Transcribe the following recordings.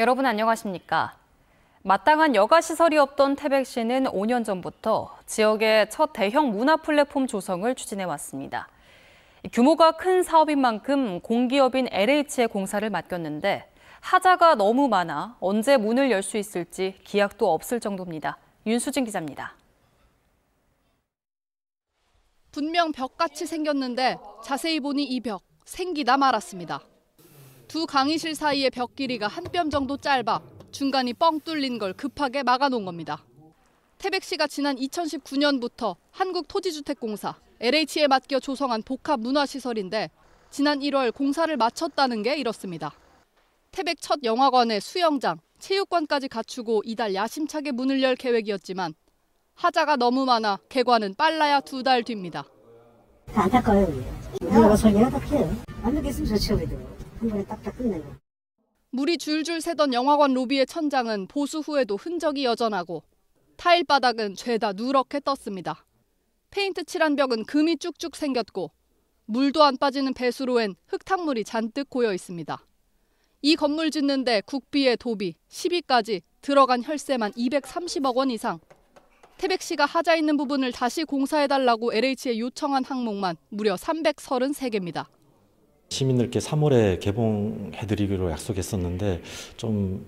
여러분 안녕하십니까? 마땅한 여가 시설이 없던 태백시는 5년 전부터 지역의 첫 대형 문화 플랫폼 조성을 추진해 왔습니다. 규모가 큰 사업인 만큼 공기업인 LH에 공사를 맡겼는데 하자가 너무 많아 언제 문을 열 수 있을지 기약도 없을 정도입니다. 윤수진 기자입니다. 분명 벽같이 생겼는데 자세히 보니 이 벽 생기다 말았습니다. 두 강의실 사이의 벽 길이가 한 뼘 정도 짧아 중간이 뻥 뚫린 걸 급하게 막아놓은 겁니다. 태백 씨가 지난 2019년부터 한국토지주택공사 LH에 맡겨 조성한 복합 문화시설인데 지난 1월 공사를 마쳤다는 게 이렇습니다. 태백 첫 영화관에 수영장, 체육관까지 갖추고 이달 야심차게 문을 열 계획이었지만 하자가 너무 많아 개관은 빨라야 두 달 뒤입니다. 안타까워요. 우리가 설계가 딱해요. 안 늦겠으면 좋죠, 그래도. 한 번에 딱딱 끝내고. 물이 줄줄 새던 영화관 로비의 천장은 보수 후에도 흔적이 여전하고 타일 바닥은 죄다 누렇게 떴습니다. 페인트 칠한 벽은 금이 쭉쭉 생겼고 물도 안 빠지는 배수로엔 흙탕물이 잔뜩 고여 있습니다. 이 건물 짓는데 국비의 도비, 시비까지 들어간 혈세만 230억 원 이상. 태백 씨가 하자 있는 부분을 다시 공사해달라고 LH에 요청한 항목만 무려 333개입니다. 시민들께 3월에 개봉해드리기로 약속했었는데 좀,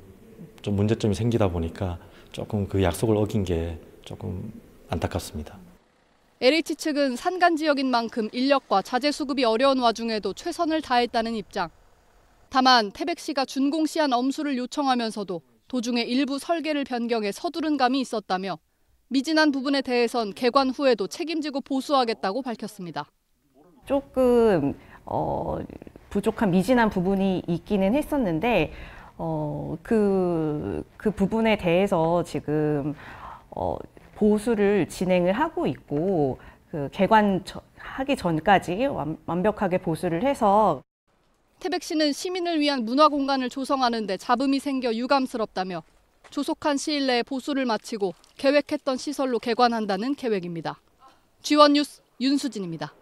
좀 문제점이 생기다 보니까 조금 그 약속을 어긴 게 조금 안타깝습니다. LH 측은 산간 지역인 만큼 인력과 자재 수급이 어려운 와중에도 최선을 다했다는 입장. 다만 태백 씨가 준공 시한 엄수를 요청하면서도 도중에 일부 설계를 변경해 서두른 감이 있었다며 미진한 부분에 대해선 개관 후에도 책임지고 보수하겠다고 밝혔습니다. 조금 어, 부족한 미진한 부분이 있기는 했었는데 어, 그, 그 부분에 대해서 지금 어, 보수를 진행을 하고 있고 그 개관하기 전까지 완, 완벽하게 보수를 해서 태백 시는 시민을 위한 문화 공간을 조성하는 데 잡음이 생겨 유감스럽다며 조속한 시일 내에 보수를 마치고 계획했던 시설로 개관한다는 계획입니다. G1 뉴스 윤수진입니다.